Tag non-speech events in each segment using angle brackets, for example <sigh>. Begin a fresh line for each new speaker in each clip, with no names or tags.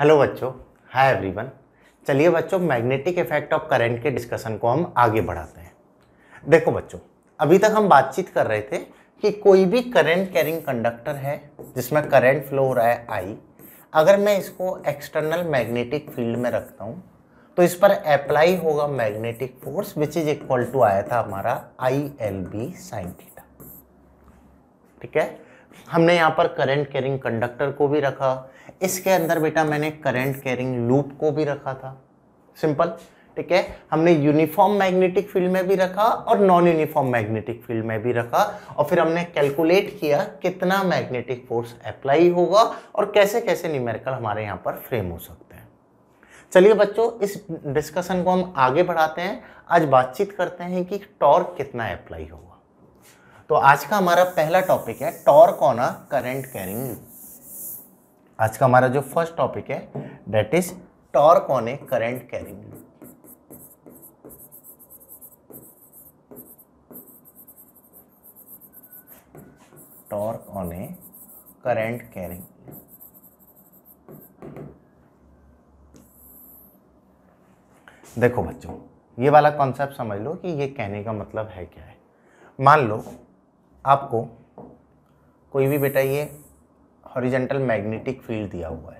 Hello बच्चों हाय everyone चलिए बच्चों मैग्नेटिक इफेक्ट ऑफ करंट के डिस्कशन को हम आगे बढ़ाते हैं देखो बच्चों अभी तक हम बातचीत कर रहे थे कि कोई भी करंट कैरिंग कंडक्टर है जिसमें करंट फ्लो हो रहा है आई अगर मैं इसको एक्सटर्नल मैग्नेटिक फील्ड में रखता हूँ तो इस पर अप्लाई होगा magnetic force which is equal to आया था हमारा I L B sine theta ठीक है हमने यहाँ पर करंट कैरिंग कंडक्टर को भी रखा इसके अंदर बेटा मैंने करंट कैरिंग लूप को भी रखा था सिंपल ठीक है हमने यूनिफॉर्म मैग्नेटिक फील्ड में भी रखा और नॉन यूनिफॉर्म मैग्नेटिक फील्ड में भी रखा और फिर हमने कैलकुलेट किया कितना मैग्नेटिक फोर्स अप्लाई होगा और कैसे कैसे न्यूमेरिकल हमारे यहाँ पर फ्रेम हो सकते हैं चलिए बच्चों इस डिस्कशन को हम आगे बढ़ाते हैं आज बातचीत करते हैं कि टॉर्क कितना अप्लाई होगा तो आज का हमारा पहला टॉपिक है torque on a current carrying loop आज का हमारा जो फर्स्ट टॉपिक है that is torque on a current carrying loop on a current carrying देखो बच्चों ये वाला कॉन्सेप्ट समझ लो कि ये कहने का मतलब है क्या है मान लो आपको कोई भी बेटा ये हॉरिजेंटल मैग्नेटिक फील्ड दिया हुआ है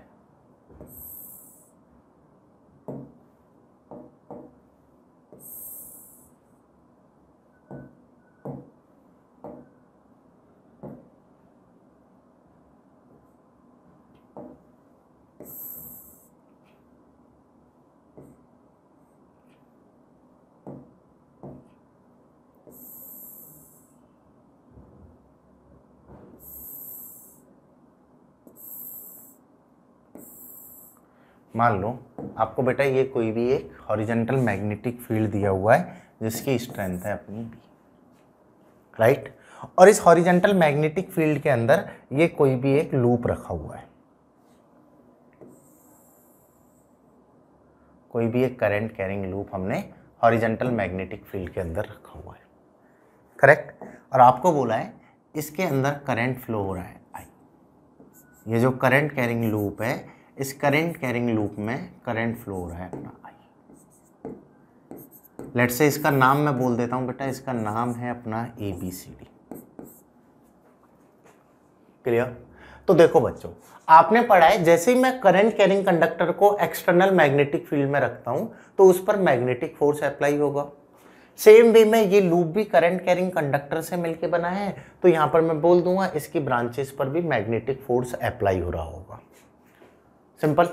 मान लो आपको बेटा ये कोई भी एक हॉरिजेंटल मैग्नेटिक फील्ड दिया हुआ है जिसकी स्ट्रेंथ है अपनी बी राइट और इस हॉरिजेंटल मैग्नेटिक फील्ड के अंदर ये कोई भी एक लूप रखा हुआ है कोई भी एक करंट कैरिंग लूप हमने हॉरिजेंटल मैग्नेटिक फील्ड के अंदर रखा हुआ है करेक्ट और आपको बोला है इसके अंदर करंट फ्लो हो रहा है आई ये जो करंट कैरिंग लूप है इस करेंट कैरिंग लूप में करेंट फ्लो हो रहा है अपना आई लेट से इसका नाम मैं बोल देता हूं बेटा इसका नाम है अपना A B C D clear तो देखो बच्चों आपने पढ़ा है जैसे ही मैं करंट कैरिंग कंडक्टर को एक्सटर्नल मैग्नेटिक फील्ड में रखता हूं तो उस पर मैग्नेटिक फोर्स अप्लाई होगा सेम वे में ये लूप भी करंट कैरिंग कंडक्टर से मिलके बना है तो यहां पर मैं बोल दूंगा इसकी ब्रांचेस पर भी मैग्नेटिक फोर्स अप्लाई हो रहा होगा सिंपल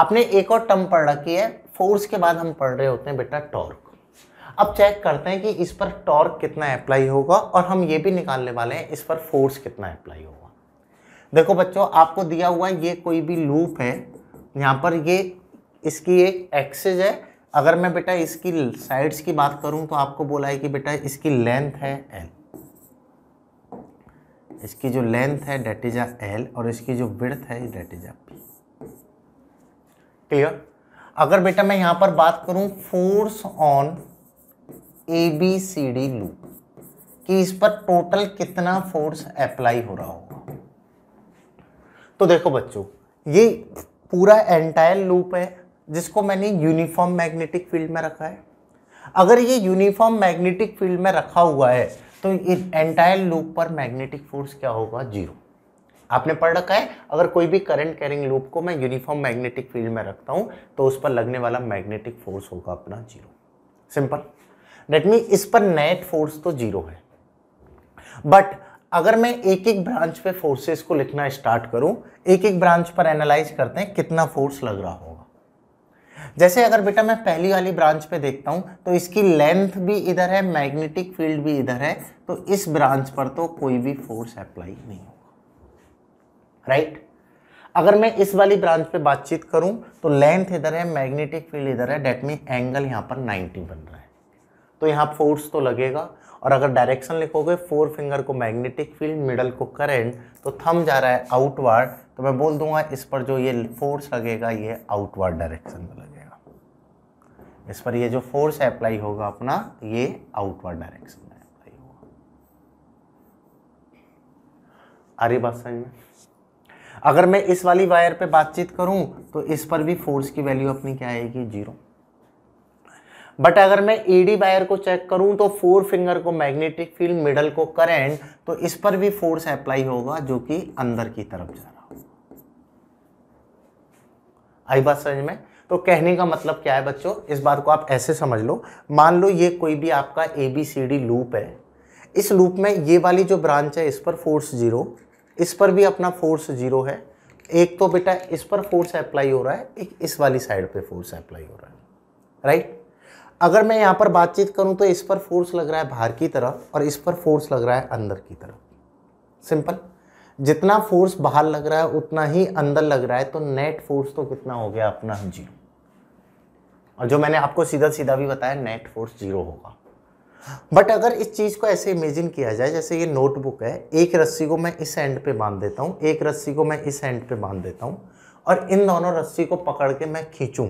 आपने एक और टर्म पढ़ रखी है फोर्स के बाद हम पढ़ रहे होते हैं बेटा टॉर्क अब चेक करते हैं कि इस पर टॉर्क कितना अप्लाई होगा और हम ये भी निकालने वाले हैं इस पर फोर्स कितना अप्लाई होगा देखो बच्चों आपको दिया हुआ ये कोई भी लूप है यहाँ पर ये इसकी एक एक्सेज है अगर मैं बेटा इसकी साइड्स की बात करूँ तो आपको बोला है कि बेटा इसकी लेंथ है एल इसकी जो लेंथ है डेट इज अ एल और इसकी जो ब्रथ है डेट इज अ क्लियर अगर बेटा मैं यहां पर बात करूं force on A B C D loop कि इस पर टोटल कितना फोर्स अप्लाई हो रहा होगा तो देखो बच्चों ये पूरा एंटायर लूप है जिसको मैंने यूनिफॉर्म मैग्नेटिक फील्ड में रखा है अगर ये यूनिफॉर्म मैग्नेटिक फील्ड में रखा हुआ है तो एंटायर लूप पर मैग्नेटिक फोर्स क्या होगा जीरो आपने पढ़ रखा है अगर कोई भी करंट कैरिंग लूप को मैं यूनिफॉर्म मैग्नेटिक फील्ड में रखता हूँ तो उस पर लगने वाला मैग्नेटिक फोर्स होगा अपना जीरो सिंपल डेट मीन इस पर नेट फोर्स तो जीरो है बट अगर मैं एक एक ब्रांच पे फोर्सेस को लिखना स्टार्ट करूं एक एक ब्रांच पर एनालाइज करते हैं कितना फोर्स लग रहा होगा जैसे अगर बेटा मैं पहली वाली ब्रांच पे देखता हूं तो इसकी लेंथ भी इधर है मैग्नेटिक फील्ड भी इधर है तो इस ब्रांच पर तो कोई भी फोर्स अप्लाई नहीं होगा राइट अगर मैं इस वाली ब्रांच पे बातचीत करूं तो लेंथ इधर है मैग्नेटिक फील्ड इधर है डेट मीन एंगल यहाँ पर 90 बन रहा है तो यहाँ फोर्स तो लगेगा और अगर डायरेक्शन लिखोगे फोर फिंगर को मैग्नेटिक फील्ड मिडल को करेंट तो थम जा रहा है आउटवार्ड तो मैं बोल दूंगा इस पर जो ये फोर्स लगेगा ये आउटवार्ड डायरेक्शन में लगेगा इस पर ये जो फोर्स अप्लाई होगा अपना ये आउटवार्ड डायरेक्शन में अप्लाई होगा अरे बात सही में अगर मैं इस वाली वायर पे बातचीत करूं तो इस पर भी फोर्स की वैल्यू अपनी क्या आएगी जीरो बट अगर मैं ईडी e वायर को चेक करूं तो फोर फिंगर को मैग्नेटिक फील्ड मिडल को करंट तो इस पर भी फोर्स अप्लाई होगा जो कि अंदर की तरफ जा रहा आई बात समझ में तो कहने का मतलब क्या है बच्चों इस बात को आप ऐसे समझ लो मान लो ये कोई भी आपका A B C D loop है इस लूप में ये वाली जो ब्रांच है इस पर फोर्स जीरो इस पर भी अपना फोर्स जीरो है एक तो बेटा इस पर फोर्स अप्लाई हो रहा है एक इस वाली साइड पे फोर्स अप्लाई हो रहा है राइट right? अगर मैं यहाँ पर बातचीत करूँ तो इस पर फोर्स लग रहा है बाहर की तरफ और इस पर फोर्स लग रहा है अंदर की तरफ सिंपल जितना फोर्स बाहर लग रहा है उतना ही अंदर लग रहा है तो नेट फोर्स तो कितना हो गया अपना जीरो और जो मैंने आपको सीधा सीधा भी बताया नेट फोर्स जीरो होगा बट अगर इस चीज़ को ऐसे इमेजिन किया जाए जैसे ये नोटबुक है एक रस्सी को मैं इस एंड पे बांध देता हूँ एक रस्सी को मैं इस एंड पे बांध देता हूँ और इन दोनों रस्सी को पकड़ के मैं खींचूँ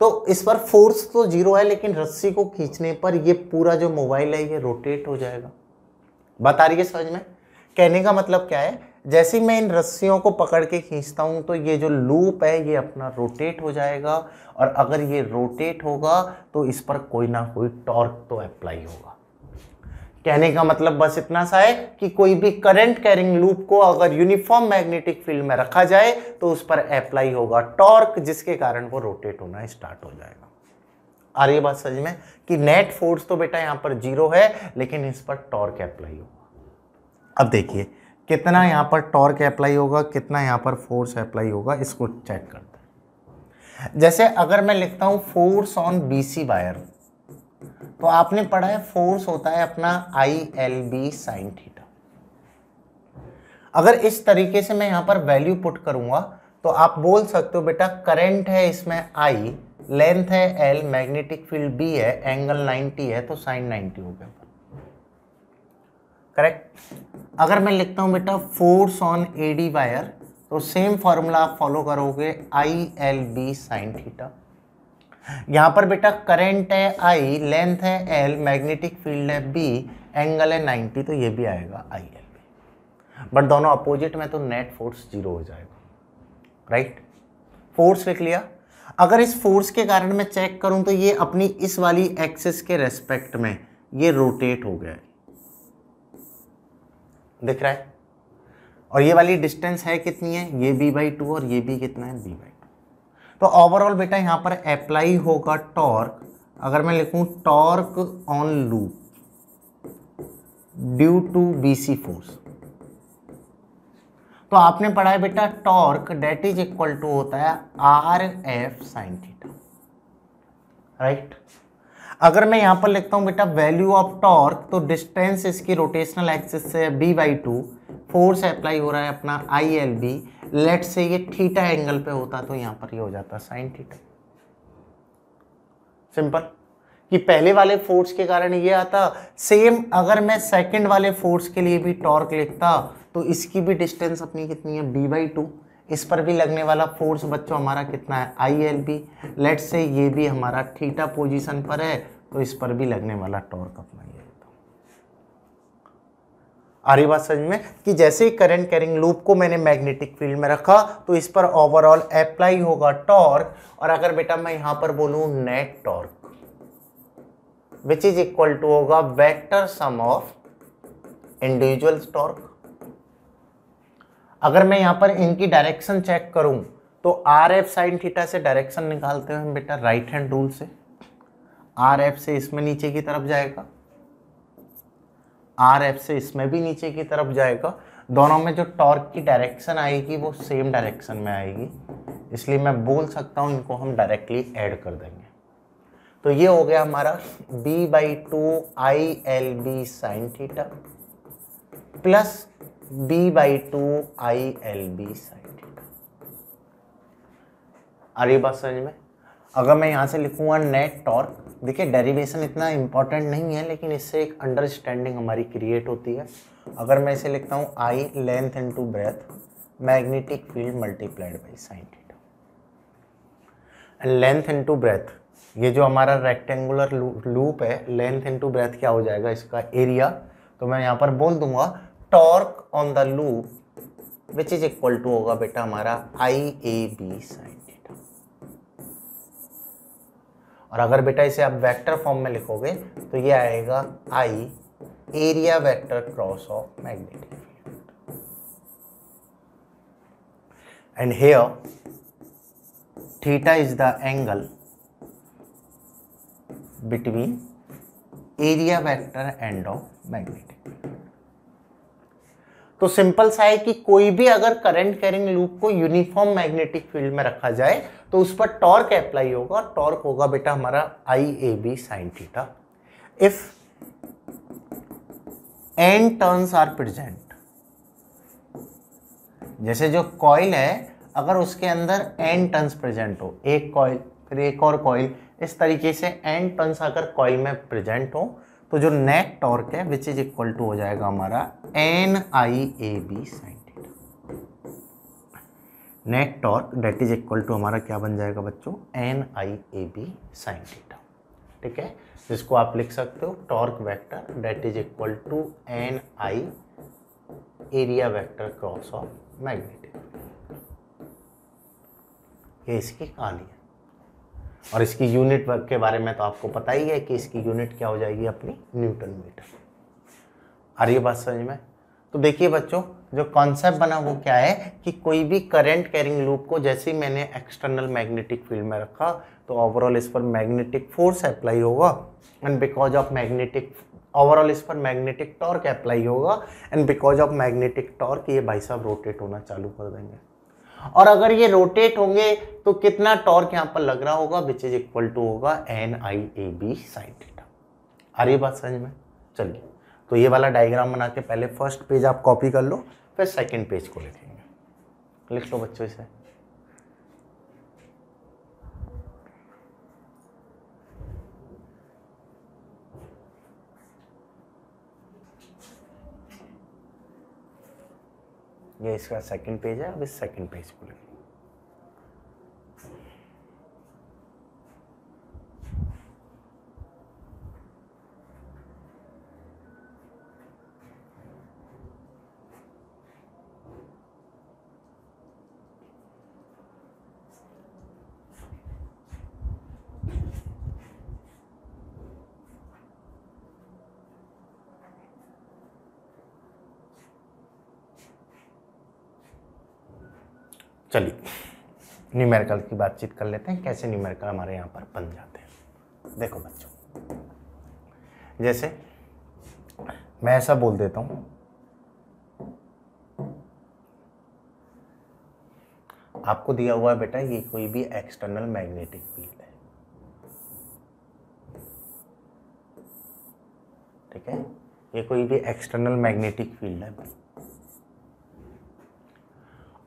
तो इस पर फोर्स तो जीरो है लेकिन रस्सी को खींचने पर ये पूरा जो मोबाइल है ये रोटेट हो जाएगा बता रही है समझ में कहने का मतलब क्या है जैसे ही मैं इन रस्सियों को पकड़ के खींचता हूँ तो ये जो लूप है ये अपना रोटेट हो जाएगा और अगर ये रोटेट होगा तो इस पर कोई ना कोई टॉर्क तो अप्लाई होगा कहने का मतलब बस इतना सा है कि कोई भी करंट कैरिंग लूप को अगर यूनिफॉर्म मैग्नेटिक फील्ड में रखा जाए तो उस पर अप्लाई होगा टॉर्क जिसके कारण वो रोटेट होना स्टार्ट हो जाएगा आ रही बात समझ में कि नेट फोर्स तो बेटा यहां पर जीरो है लेकिन इस पर टॉर्क अप्लाई होगा अब देखिए कितना यहाँ पर टॉर्क अप्लाई होगा कितना यहाँ पर फोर्स अप्लाई होगा इसको चेक करते हैं जैसे अगर मैं लिखता हूँ फोर्स ऑन बीसी वायर तो आपने पढ़ा है फोर्स होता है अपना I L B sine theta अगर इस तरीके से मैं यहाँ पर वैल्यू पुट करूँगा तो आप बोल सकते हो बेटा करंट है इसमें आई लेंथ है एल मैग्नेटिक फील्ड बी है एंगल नाइन्टी है तो साइन नाइन्टी हो गया करेक्ट अगर मैं लिखता हूँ बेटा force on A D wire तो सेम फॉर्मूला आप फॉलो करोगे I L B sine theta यहाँ पर बेटा करंट है आई लेंथ है एल मैग्नेटिक फील्ड है बी एंगल है 90 तो ये भी आएगा आई एल बी बट दोनों अपोजिट में तो नेट फोर्स जीरो हो जाएगा राइट फोर्स लिख लिया अगर इस फोर्स के कारण मैं चेक करूँ तो ये अपनी इस वाली एक्सेस के रेस्पेक्ट में ये रोटेट हो गया है दिख रहा है और ये वाली डिस्टेंस है कितनी है ये बी बाई टू और ये भी कितना है बी बाई टू तो ओवरऑल बेटा यहाँ पर अप्लाई होगा टॉर्क अगर मैं लिखूँ torque on loop due to B C force तो आपने पढ़ा है बेटा torque that is equal to होता है R F sine theta right अगर मैं यहाँ पर लिखता हूँ बेटा वैल्यू ऑफ टॉर्क तो डिस्टेंस इसकी रोटेशनल एक्सिस से B by two force apply हो रहा है अपना आई एल बी लेट से ये थीटा एंगल पे होता तो यहाँ पर ये हो जाता साइन थीटा सिंपल कि पहले वाले फोर्स के कारण ये आता सेम अगर मैं सेकंड वाले फोर्स के लिए भी टॉर्क लिखता तो इसकी भी डिस्टेंस अपनी कितनी है बी बाई टू इस पर भी लगने वाला फोर्स बच्चों हमारा कितना है आई एल बी लेट से ये भी हमारा थीटा पोजीशन पर है तो इस पर भी लगने वाला टॉर्क अपना ये आ रही बात समझ में कि जैसे ही करंट कैरिंग लूप को मैंने मैग्नेटिक फील्ड में रखा तो इस पर ओवरऑल अप्लाई होगा टॉर्क और अगर बेटा मैं यहां पर बोलू net torque which is equal to होगा vector sum of individual torque अगर मैं यहां पर इनकी डायरेक्शन चेक करूं तो आर एफ साइन थीटा से डायरेक्शन निकालते हैं बेटा राइट हैंड रूल से आर एफ से इसमें नीचे की तरफ जाएगा आर एफ से इसमें भी नीचे की तरफ जाएगा दोनों में जो टॉर्क की डायरेक्शन आएगी वो सेम डायरेक्शन में आएगी इसलिए मैं बोल सकता हूँ इनको हम डायरेक्टली ऐड कर देंगे तो ये हो गया हमारा b by two I L B sine theta plus b by two I L B sine theta अरे बात समझ में अगर मैं यहाँ से लिखूँगा नेट टॉर्क देखिए डेरिवेशन इतना इम्पॉर्टेंट नहीं है लेकिन इससे एक अंडरस्टैंडिंग हमारी क्रिएट होती है अगर मैं इसे लिखता हूँ I length into breadth magnetic field multiplied by sine theta length into breadth ये जो हमारा रेक्टेंगुलर लूप है लेंथ इन टू ब्रेथ क्या हो जाएगा इसका एरिया तो मैं यहाँ पर बोल दूंगा torque on the loop which is equal to होगा बेटा हमारा आई ए बी साइन और अगर बेटा इसे आप वेक्टर फॉर्म में लिखोगे तो ये आएगा I area vector cross of magnetic and here theta is the angle between area vector and of magnetic तो सिंपल सा है कि कोई भी अगर करंट कैरिंग लूप को यूनिफॉर्म मैग्नेटिक फील्ड में रखा जाए तो उस पर टॉर्क अप्लाई होगा और टॉर्क होगा बेटा हमारा I A B sine theta if N turns are present जैसे जो कॉइल है अगर उसके अंदर एन टर्न्स प्रेजेंट हो एक कॉइल फिर एक और कॉइल इस तरीके से एन टर्न्स अगर कॉइल में प्रेजेंट हो तो जो नेट टॉर्क है विच इज इक्वल टू हो जाएगा हमारा N I A B sine net torque that is equal to हमारा क्या बन जाएगा बच्चों N I A B sine theta ठीक है जिसको तो आप लिख सकते हो torque vector that is equal to N I area vector cross of magnetic ये इसकी कहानी है और इसकी यूनिट वर्क के बारे में तो आपको पता ही है कि इसकी यूनिट क्या हो जाएगी अपनी न्यूटन मीटर आ रही बात समझ में तो देखिए बच्चों जो कॉन्सेप्ट बना वो क्या है कि कोई भी करंट कैरिंग लूप को जैसे ही मैंने एक्सटर्नल मैग्नेटिक फील्ड में रखा तो ओवरऑल इस पर मैग्नेटिक फोर्स अप्लाई होगा and because of magnetic overall इस पर मैग्नेटिक टॉर्क अप्लाई होगा and because of magnetic torque ये भाई साहब रोटेट होना चालू कर देंगे और अगर ये रोटेट होंगे तो कितना टॉर्क यहाँ पर लग रहा होगा विच इज इक्वल टू होगा N I A B sine theta आ रही बात समझ में चलिए तो ये वाला डायग्राम बना के पहले फर्स्ट पेज आप कॉपी कर लो फिर सेकेंड पेज को लिखेंगे लिख लो बच्चों इसे ये इसका सेकंड पेज है अब इस सेकंड पेज को लेंगे चलिए न्यूमेरिकल की बातचीत कर लेते हैं कैसे न्यूमेरिकल हमारे यहाँ पर बन जाते हैं देखो बच्चों जैसे मैं ऐसा बोल देता हूँ आपको दिया हुआ है बेटा ये कोई भी एक्सटर्नल मैग्नेटिक फील्ड है ठीक है ये कोई भी एक्सटर्नल मैग्नेटिक फील्ड है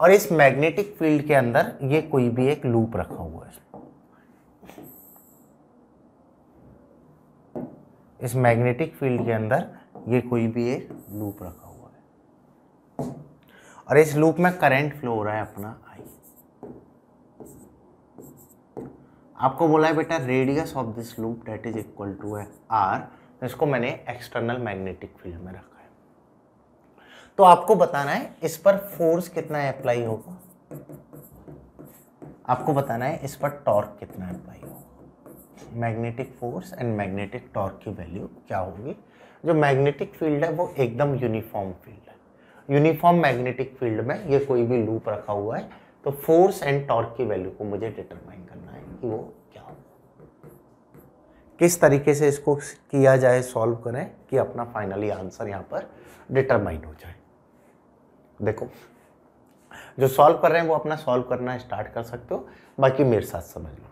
और इस मैग्नेटिक फील्ड के अंदर ये कोई भी एक लूप रखा हुआ है इस मैग्नेटिक फील्ड के अंदर ये कोई भी एक लूप रखा हुआ है और इस लूप में करंट फ्लो हो रहा है अपना आई आपको बोला है बेटा radius of this loop that is equal to है आर इसको मैंने एक्सटर्नल मैग्नेटिक फील्ड में रखा तो आपको बताना है इस पर फोर्स कितना अप्लाई होगा आपको बताना है इस पर टॉर्क कितना अप्लाई होगा magnetic force and magnetic torque की वैल्यू क्या होगी जो मैग्नेटिक फील्ड है वो एकदम यूनिफॉर्म फील्ड है यूनिफॉर्म मैग्नेटिक फील्ड में ये कोई भी लूप रखा हुआ है तो फोर्स एंड टॉर्क की वैल्यू को मुझे डिटरमाइन करना है कि वो क्या होगा किस तरीके से इसको किया जाए सॉल्व करें कि अपना फाइनली आंसर यहाँ पर डिटरमाइन हो जाए देखो जो सॉल्व कर रहे हैं वो अपना सॉल्व करना स्टार्ट कर सकते हो बाकी मेरे साथ समझ लो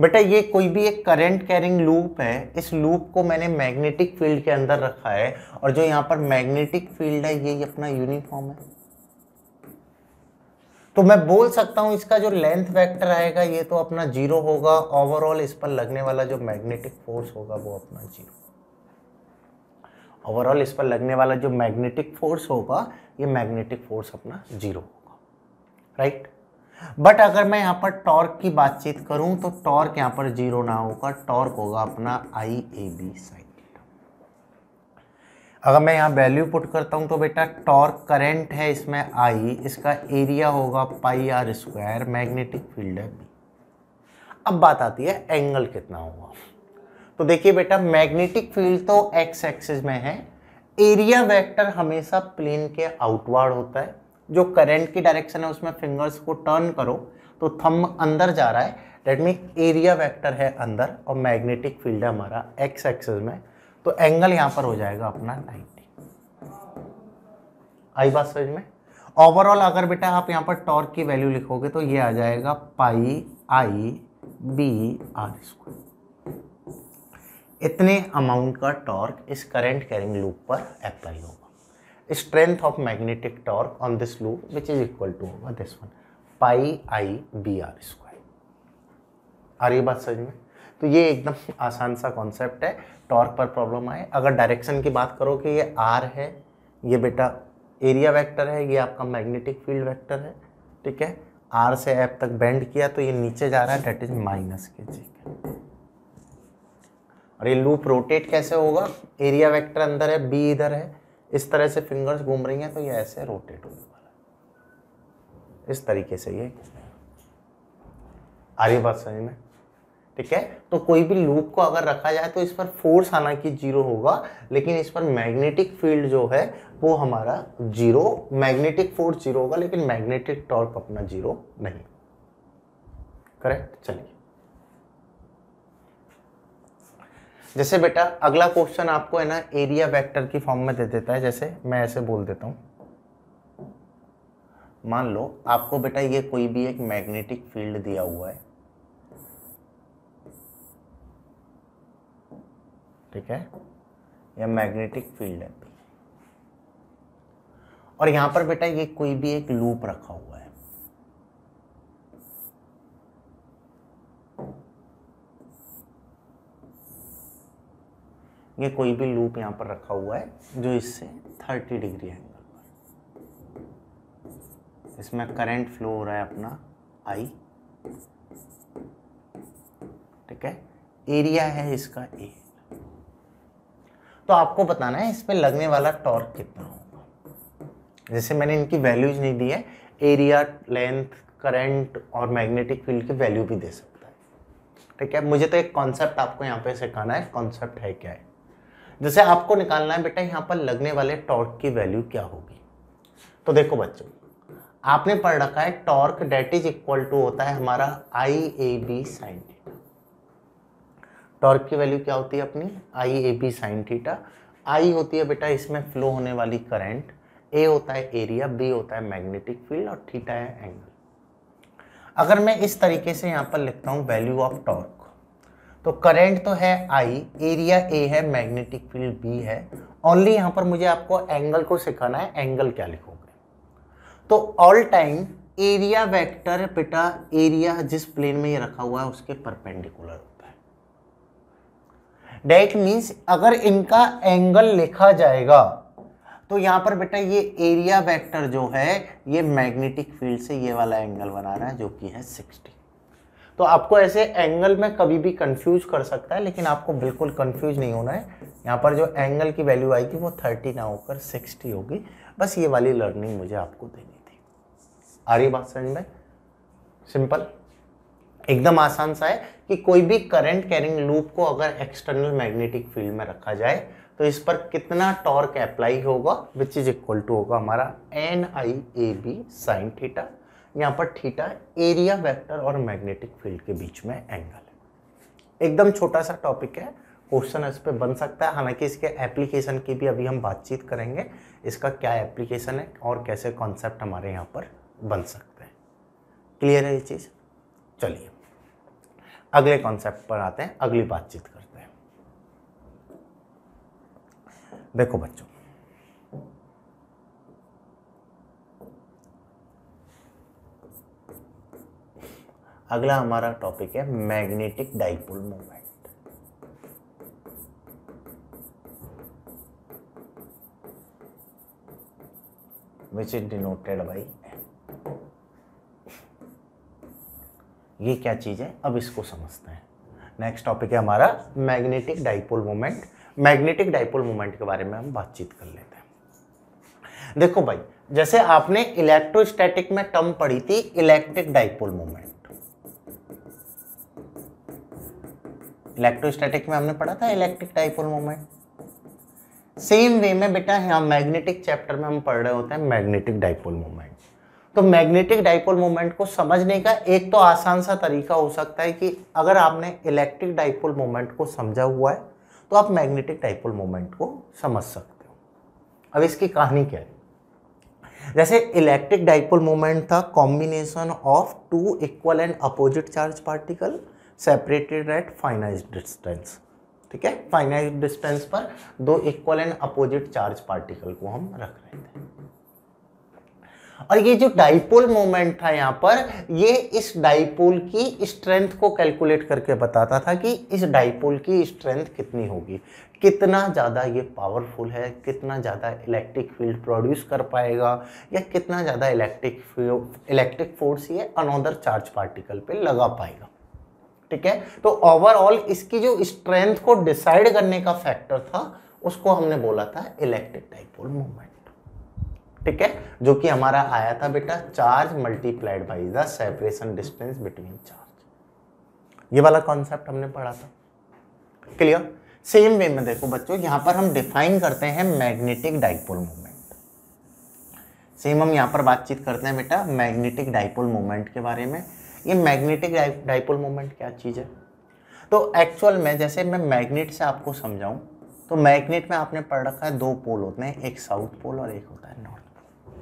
बेटा ये कोई भी एक करंट कैरिंग लूप है इस लूप को मैंने मैग्नेटिक फील्ड के अंदर रखा है और जो यहाँ पर मैग्नेटिक फील्ड है ये अपना यूनिफॉर्म है तो मैं बोल सकता हूँ इसका जो लेंथ वेक्टर आएगा ये तो अपना जीरो होगा ओवरऑल इस पर लगने वाला जो मैग्नेटिक फोर्स होगा वो अपना जीरो ओवरऑल इस पर लगने वाला जो मैग्नेटिक फोर्स होगा ये मैग्नेटिक फोर्स अपना जीरो होगा राइट बट अगर मैं यहाँ पर टॉर्क की बातचीत करूँ तो टॉर्क यहाँ पर जीरो ना होगा टॉर्क होगा अपना आई ए बी साइन अगर मैं यहाँ वैल्यू पुट करता हूँ तो बेटा टॉर्क करंट है इसमें आई इसका एरिया होगा pi are square magnetic field है बी अब बात आती है एंगल कितना होगा तो देखिए बेटा मैग्नेटिक फील्ड तो एक्स एक्सिस में है एरिया वेक्टर हमेशा प्लेन के आउटवर्ड होता है जो करंट की डायरेक्शन है उसमें फिंगर्स को टर्न करो तो थम अंदर जा रहा है डेट मीन एरिया वेक्टर है अंदर और मैग्नेटिक फील्ड है हमारा एक्स एक्सिस में तो एंगल यहाँ पर हो जाएगा अपना 90 आई बात समझ में ओवरऑल अगर बेटा आप यहाँ पर टॉर्क की वैल्यू लिखोगे तो ये आ जाएगा pi I B R square इतने अमाउंट का टॉर्क इस करंट कैरिंग लूप पर अप्लाई होगा strength of magnetic torque on this loop which is equal to होगा this one pi I B R square आ रही बात समझ में तो ये एकदम <laughs> आसान सा कॉन्सेप्ट है टॉर्क पर प्रॉब्लम आए अगर डायरेक्शन की बात करो कि ये आर है ये बेटा एरिया वेक्टर है ये आपका मैग्नेटिक फील्ड वेक्टर है ठीक है आर से एफ तक बेंड किया तो ये नीचे जा रहा है डेट इज माइनस के जी और ये लूप रोटेट कैसे होगा एरिया वेक्टर अंदर है बी इधर है इस तरह से फिंगर्स घूम रही हैं तो ये ऐसे रोटेट होने वाला है इस तरीके से ये आ रही बात समझ में ठीक है तो कोई भी लूप को अगर रखा जाए तो इस पर फोर्स हालांकि जीरो होगा लेकिन इस पर मैग्नेटिक फील्ड जो है वो हमारा जीरो मैग्नेटिक फोर्स जीरो होगा लेकिन मैग्नेटिक टॉर्क अपना जीरो नहीं करेक्ट चलिए जैसे बेटा अगला क्वेश्चन आपको है ना एरिया वेक्टर की फॉर्म में दे देता है जैसे मैं ऐसे बोल देता हूँ मान लो आपको बेटा ये कोई भी एक मैग्नेटिक फील्ड दिया हुआ है ठीक है यह मैग्नेटिक फील्ड है और यहां पर बेटा ये कोई भी एक लूप रखा हुआ है ये कोई भी लूप यहाँ पर रखा हुआ है जो इससे 30 डिग्री एंगल पर इसमें करंट फ्लो हो रहा है अपना आई ठीक है एरिया है इसका ए तो आपको बताना है इसमें लगने वाला टॉर्क कितना होगा जैसे मैंने इनकी वैल्यूज नहीं दी है एरिया लेंथ करंट और मैग्नेटिक फील्ड की वैल्यू भी दे सकता है ठीक है मुझे तो एक कॉन्सेप्ट आपको यहाँ पे सिखाना है कॉन्सेप्ट है क्या है जैसे आपको निकालना है बेटा यहाँ पर लगने वाले टॉर्क की वैल्यू क्या होगी तो देखो बच्चों आपने पढ़ रखा है torque that is equal to होता है हमारा I A B sine torque की वैल्यू क्या होती है अपनी I A B sine theta I होती है बेटा इसमें फ्लो होने वाली करंट ए होता है एरिया बी होता है मैग्नेटिक फील्ड और थीटा है एंगल अगर मैं इस तरीके से यहाँ पर लिखता हूँ वैल्यू ऑफ टॉर्क तो करंट तो है आई एरिया ए है मैग्नेटिक फील्ड बी है ओनली यहां पर मुझे आपको एंगल को सिखाना है एंगल क्या लिखोगे तो ऑल टाइम एरिया वेक्टर बेटा एरिया जिस प्लेन में ये रखा हुआ है उसके परपेंडिकुलर होता है डेट मीन्स अगर इनका एंगल लिखा जाएगा तो यहां पर बेटा ये एरिया वेक्टर जो है ये मैग्नेटिक फील्ड से ये वाला एंगल बना रहा है जो कि है सिक्सटी तो आपको ऐसे एंगल में कभी भी कंफ्यूज कर सकता है लेकिन आपको बिल्कुल कंफ्यूज नहीं होना है यहाँ पर जो एंगल की वैल्यू आई थी वो थर्टी ना होकर सिक्सटी होगी बस ये वाली लर्निंग मुझे आपको देनी थी आ रही बात समझ में सिंपल एकदम आसान सा है कि कोई भी करंट कैरिंग लूप को अगर एक्सटर्नल मैग्नेटिक फील्ड में रखा जाए तो इस पर कितना टॉर्क अप्लाई होगा विच इज इक्वल टू होगा हमारा N I A B sine theta यहाँ पर थीटा एरिया वेक्टर और मैग्नेटिक फील्ड के बीच में एंगल है एकदम छोटा सा टॉपिक है क्वेश्चन इस पर बन सकता है हालांकि इसके एप्लीकेशन की भी अभी हम बातचीत करेंगे इसका क्या एप्लीकेशन है और कैसे कॉन्सेप्ट हमारे यहाँ पर बन सकते हैं क्लियर है ये चीज़ चलिए अगले कॉन्सेप्ट पर आते हैं अगली बातचीत करते हैं देखो बच्चों अगला हमारा टॉपिक है magnetic dipole moment which is denoted by ये क्या चीज़ है अब इसको समझते हैं नेक्स्ट टॉपिक है हमारा magnetic dipole moment magnetic dipole moment के बारे में हम बातचीत कर लेते हैं देखो भाई जैसे आपने इलेक्ट्रोस्टैटिक में टर्म पढ़ी थी इलेक्ट्रिक डाइपोल मोमेंट इलेक्ट्रोस्टैटिक में हमने पढ़ा था electric dipole moment same way में बेटा हम मैग्नेटिक चैप्टर में हम पढ़ रहे होते हैं मैग्नेटिक डाइपोल मोमेंट तो मैग्नेटिक डाइपोल मोमेंट को समझने का एक तो आसान सा तरीका हो सकता है कि अगर आपने इलेक्ट्रिक डाइपोल मोमेंट को समझा हुआ है तो आप मैग्नेटिक डाइपोल मोमेंट को समझ सकते हो अब इसकी कहानी क्या है जैसे इलेक्ट्रिक डाइपोल मोमेंट था combination of two equal and opposite charge particle separated at finite distance ठीक है फाइनाइज डिस्टेंस पर दो equal and opposite charge particle को हम रख रहे थे और ये जो डाइपोल मोमेंट था यहाँ पर ये इस डाइपोल की स्ट्रेंथ को कैलकुलेट करके बताता था कि इस डाइपोल की स्ट्रेंथ कितनी होगी कितना ज़्यादा ये पावरफुल है कितना ज़्यादा इलेक्ट्रिक फील्ड प्रोड्यूस कर पाएगा या कितना ज़्यादा इलेक्ट्रिक इलेक्ट्रिक फोर्स ये अनोदर चार्ज पार्टिकल पे लगा पाएगा ठीक है तो ओवरऑल इसकी जो स्ट्रेंथ को डिसाइड करने का फैक्टर था उसको हमने बोला था इलेक्ट्रिक डाइपोल मूवमेंट ठीक है जो कि हमारा आया था बेटा charge multiplied by the separation distance between charge ये वाला कॉन्सेप्ट हमने पढ़ा था क्लियर सेम वे में देखो बच्चों यहां पर हम डिफाइन करते हैं मैग्नेटिक डाइपोल मोमेंट सेम हम यहां पर बातचीत करते हैं बेटा मैग्नेटिक डाइपोल मोमेंट के बारे में ये मैग्नेटिक डाइपोल मोमेंट क्या चीज़ है तो एक्चुअल में जैसे मैं मैग्नेट से आपको समझाऊं तो मैग्नेट में आपने पढ़ रखा है दो पोल होते हैं एक साउथ पोल और एक होता है नॉर्थ पोल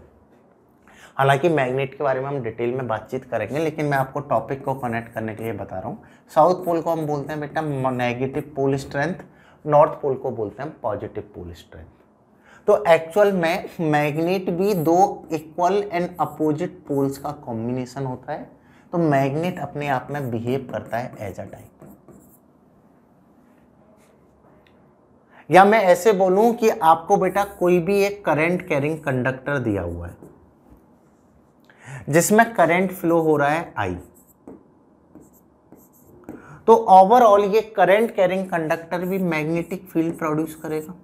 हालांकि मैग्नेट के बारे में हम डिटेल में बातचीत करेंगे लेकिन मैं आपको टॉपिक को कनेक्ट करने के लिए बता रहा हूँ साउथ पोल को हम बोलते हैं बेटा negative pole strength north pole को बोलते हैं पॉजिटिव पोल स्ट्रेंथ तो एक्चुअल में मैग्नेट भी दो इक्वल एंड अपोजिट पोल्स का कॉम्बिनेशन होता है तो मैग्नेट अपने आप में बिहेव करता है एज अ टाइम या मैं ऐसे बोलूं कि आपको बेटा कोई भी एक करंट कैरिंग कंडक्टर दिया हुआ है जिसमें करंट फ्लो हो रहा है आई तो ओवरऑल ये करंट कैरिंग कंडक्टर भी मैग्नेटिक फील्ड प्रोड्यूस करेगा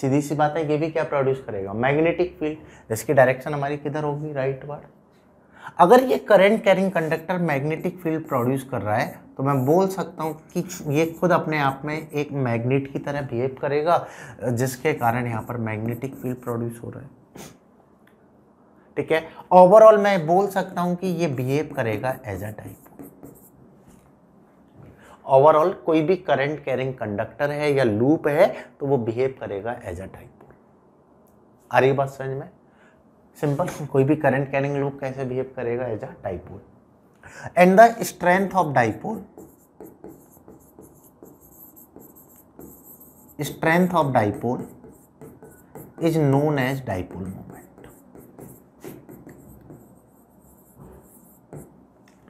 सीधी सी बात है ये भी क्या प्रोड्यूस करेगा मैग्नेटिक फील्ड इसकी डायरेक्शन हमारी किधर होगी राइट वर्ड अगर ये current carrying conductor magnetic field produce कर रहा है तो मैं बोल सकता हूँ कि ये खुद अपने आप में एक मैग्नेट की तरह बिहेव करेगा जिसके कारण यहाँ पर मैग्नेटिक फील्ड प्रोड्यूस हो रहा है ठीक है ओवरऑल मैं बोल सकता हूँ कि ये बिहेव करेगा एज अ टाइप ओवरऑल कोई भी करंट कैरिंग कंडक्टर है या लूप है तो वो बिहेव करेगा एज अ टाइप आ रही बात समझ में सिंपल कोई भी करंट कैरिंग लूप कैसे बिहेव करेगा as a dipole and the strength of dipole strength of dipole is known as dipole moment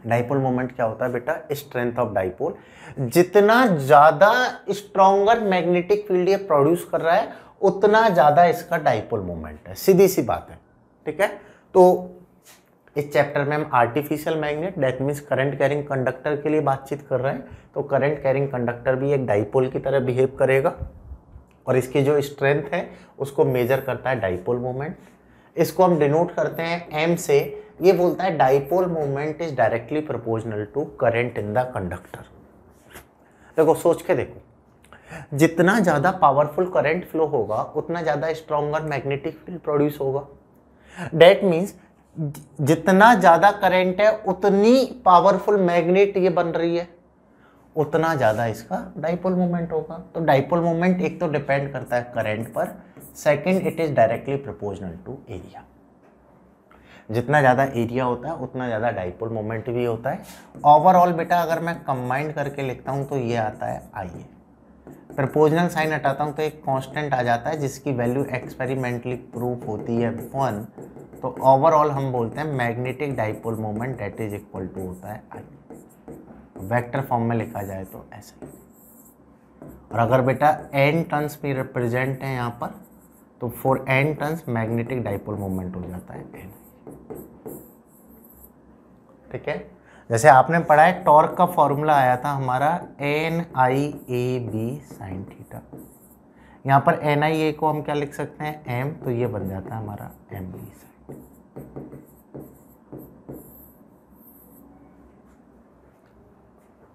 dipole moment क्या होता है बेटा स्ट्रेंथ ऑफ डाइपोल जितना ज्यादा स्ट्रॉन्गर मैग्नेटिक फील्ड ये प्रोड्यूस कर रहा है उतना ज्यादा इसका डाइपोल मोमेंट है सीधी सी बात है ठीक है तो इस चैप्टर में हम artificial magnet that means current carrying conductor के लिए बातचीत कर रहे हैं तो करंट कैरिंग कंडक्टर भी एक डाइपोल की तरह बिहेव करेगा और इसकी जो स्ट्रेंथ है उसको मेजर करता है डाइपोल मोमेंट इसको हम डिनोट करते हैं एम से ये बोलता है dipole moment is directly proportional to current in the conductor देखो सोच के देखो जितना ज़्यादा पावरफुल करंट फ्लो होगा उतना ज़्यादा स्ट्रॉन्गर मैग्नेटिक फील्ड प्रोड्यूस होगा डैट मीन्स जितना ज़्यादा करंट है उतनी पावरफुल मैग्नेट ये बन रही है उतना ज़्यादा इसका डाइपोल मोमेंट होगा तो डाइपोल मोमेंट एक तो डिपेंड करता है करंट पर second it is directly proportional to area जितना ज़्यादा एरिया होता है उतना ज़्यादा डाइपोल मोमेंट भी होता है ओवरऑल बेटा अगर मैं कंबाइंड करके लिखता हूँ तो ये आता है आई प्रपोजनल साइन हटाता हूँ तो एक कांस्टेंट आ जाता है जिसकी वैल्यू एक्सपेरिमेंटली प्रूफ होती है वन तो ओवरऑल हम बोलते हैं magnetic dipole moment that is equal to होता है आई वेक्टर फॉर्म में लिखा जाए तो ऐसा और अगर बेटा एन टर्न्स भी रिप्रेजेंट है यहाँ पर तो for N turns magnetic dipole moment हो जाता है एन ठीक है जैसे आपने पढ़ा है टॉर्क का फॉर्मूला आया था हमारा N I A B sine theta यहाँ पर एन आई ए को हम क्या लिख सकते हैं एम तो ये बन जाता है हमारा एम बी साइन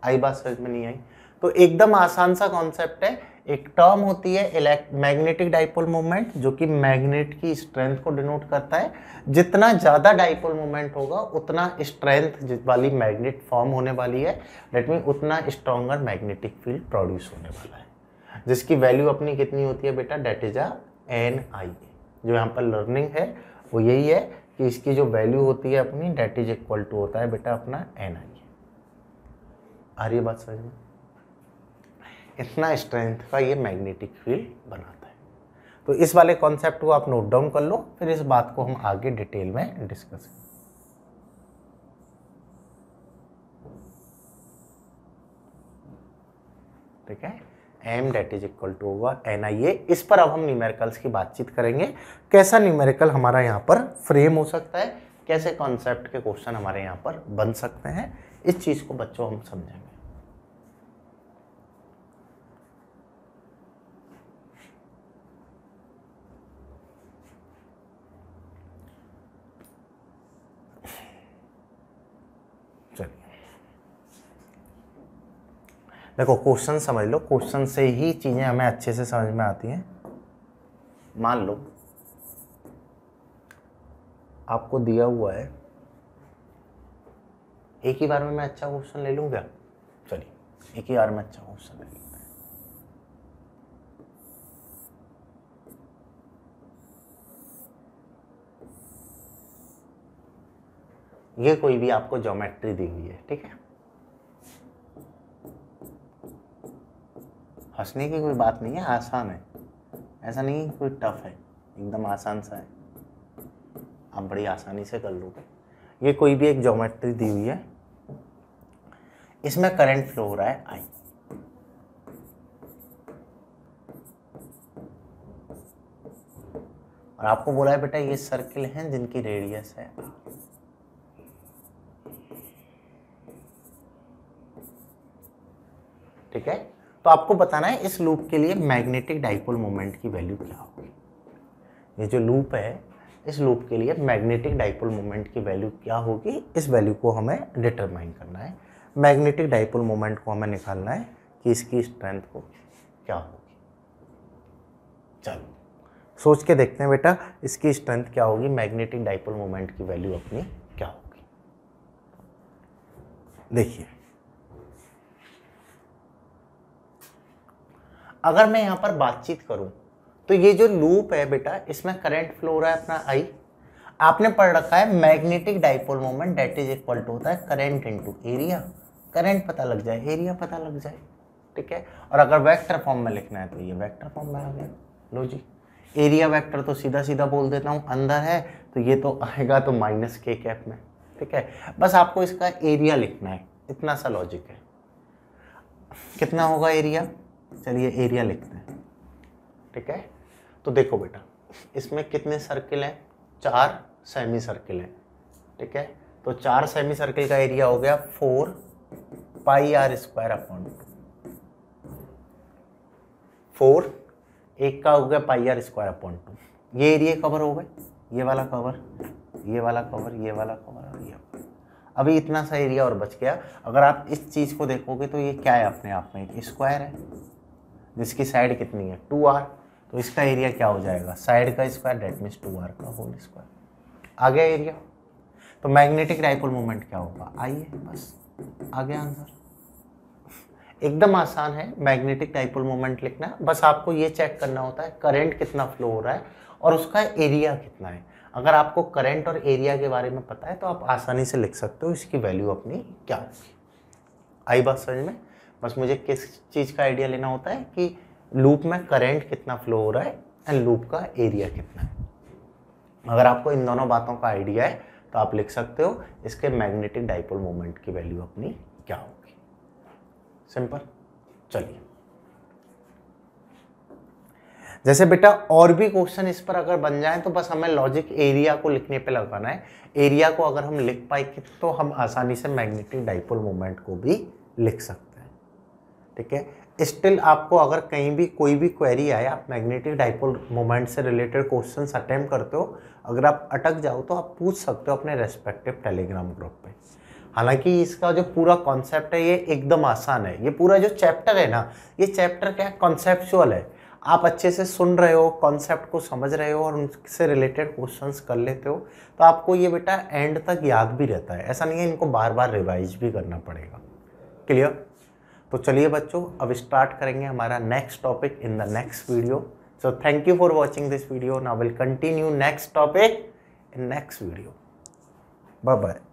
आई बात समझ में नहीं आई तो एकदम आसान सा कॉन्सेप्ट है एक टर्म होती है इलेक्ट मैग्नेटिक डाइपोल मोमेंट जो कि मैग्नेट की स्ट्रेंथ को डिनोट करता है जितना ज़्यादा डाइपोल मोमेंट होगा उतना स्ट्रेंथ वाली मैग्नेट फॉर्म होने वाली है डेट मीन उतना स्ट्रॉन्गर मैग्नेटिक फील्ड प्रोड्यूस होने वाला है जिसकी वैल्यू अपनी कितनी होती है बेटा that is uh N I A जो यहाँ पर लर्निंग है वो यही है कि इसकी जो वैल्यू होती है अपनी डेट इज इक्वल टू होता है बेटा अपना एन आई ए आ रही है बात समझ में इतना स्ट्रेंथ का ये मैग्नेटिक फील्ड बनाता है तो इस वाले कॉन्सेप्ट को आप नोट डाउन कर लो फिर इस बात को हम आगे डिटेल में डिस्कस करें ठीक है M that is equal to होगा एन आई ए इस पर अब हम न्यूमेरिकल्स की बातचीत करेंगे कैसा न्यूमेरिकल हमारा यहाँ पर फ्रेम हो सकता है कैसे कॉन्सेप्ट के क्वेश्चन हमारे यहाँ पर बन सकते हैं इस चीज़ को बच्चों हम समझेंगे देखो क्वेश्चन समझ लो क्वेश्चन से ही चीज़ें हमें अच्छे से समझ में आती हैं मान लो आपको दिया हुआ है एक ही बार में मैं अच्छा क्वेश्चन ले लूँ क्या चलिए एक ही बार में अच्छा क्वेश्चन ले लूँ ये कोई भी आपको ज्योमेट्री दी हुई है ठीक है हंसने की कोई बात नहीं है आसान है ऐसा नहीं है कोई टफ है एकदम आसान सा है आप बड़ी आसानी से कर लोगे ये कोई भी एक जोमेट्री दी हुई है इसमें करंट फ्लो हो रहा है आई और आपको बोला है बेटा ये सर्किल हैं जिनकी रेडियस है ठीक है तो आपको बताना है इस लूप के लिए मैग्नेटिक डाइपोल मोमेंट की वैल्यू क्या होगी ये जो लूप है इस लूप के लिए मैग्नेटिक डाइपोल मोमेंट की वैल्यू क्या होगी इस वैल्यू को हमें डिटरमाइन करना है मैग्नेटिक डाइपोल मोमेंट को हमें निकालना है कि इसकी स्ट्रेंथ को क्या होगी चलो सोच के देखते हैं बेटा इसकी स्ट्रेंथ क्या होगी मैग्नेटिक डाइपोल मोमेंट की वैल्यू अपनी क्या होगी देखिए अगर मैं यहाँ पर बातचीत करूँ तो ये जो लूप है बेटा इसमें करंट फ्लो रहा है अपना आई आपने पढ़ रखा है magnetic dipole moment that is equal to होता है करंट इनटू एरिया करंट पता लग जाए एरिया पता लग जाए ठीक है और अगर वेक्टर फॉर्म में लिखना है तो ये वेक्टर फॉर्म में आ गया लो जी एरिया वेक्टर तो सीधा सीधा बोल देता हूँ अंदर है तो ये तो आएगा तो माइनस के कैप में ठीक है बस आपको इसका एरिया लिखना है इतना सा लॉजिक है कितना होगा एरिया चलिए एरिया लिखते हैं ठीक है तो देखो बेटा इसमें कितने सर्किल हैं चार सेमी सर्किल हैं ठीक है तो चार सेमी सर्किल का एरिया हो गया four pi are square upon two four एक का हो गया pi are square upon two ये एरिया कवर हो गए ये वाला कवर ये वाला कवर ये वाला कवर और ये अभी इतना सा एरिया और बच गया अगर आप इस चीज़ को देखोगे तो ये क्या है अपने आप में एक स्क्वायर है जिसकी साइड कितनी है टू आर तो इसका एरिया क्या हो जाएगा साइड का square that means two r का होल स्क्वायर आ गया एरिया तो मैग्नेटिक डाइपोल मोमेंट क्या होगा आइए बस आ गया आंसर एकदम आसान है मैग्नेटिक डाइपोल मोमेंट लिखना बस आपको ये चेक करना होता है करंट कितना फ्लो हो रहा है और उसका एरिया कितना है अगर आपको करंट और एरिया के बारे में पता है तो आप आसानी से लिख सकते हो इसकी वैल्यू अपनी क्या होगी आई बात समझ में बस मुझे किस चीज़ का आइडिया लेना होता है कि लूप में करंट कितना फ्लो हो रहा है एंड लूप का एरिया कितना है अगर आपको इन दोनों बातों का आइडिया है तो आप लिख सकते हो इसके मैग्नेटिक डाइपोल मोमेंट की वैल्यू अपनी क्या होगी सिंपल चलिए जैसे बेटा और भी क्वेश्चन इस पर अगर बन जाए तो बस हमें लॉजिक एरिया को लिखने पे लगाना है एरिया को अगर हम लिख पाए तो हम आसानी से मैग्नेटिक डाइपोल मोमेंट को भी लिख सकते ठीक है स्टिल आपको अगर कहीं भी कोई भी क्वेरी आए आप मैग्नेटिक डाइपोल मोमेंट से रिलेटेड क्वेश्चन अटैम्प्ट करते हो अगर आप अटक जाओ तो आप पूछ सकते हो अपने रेस्पेक्टिव टेलीग्राम ग्रुप पे हालांकि इसका जो पूरा कॉन्सेप्ट है ये एकदम आसान है ये पूरा जो चैप्टर है ना ये चैप्टर क्या है कॉन्सेप्चुअल है आप अच्छे से सुन रहे हो कॉन्सेप्ट को समझ रहे हो और उनसे रिलेटेड क्वेश्चंस कर लेते हो तो आपको ये बेटा एंड तक याद भी रहता है ऐसा नहीं है इनको बार बार रिवाइज भी करना पड़ेगा क्लियर तो चलिए बच्चों अब स्टार्ट करेंगे हमारा next topic in the next video so thank you for watching this video ना will continue next topic in next video bye bye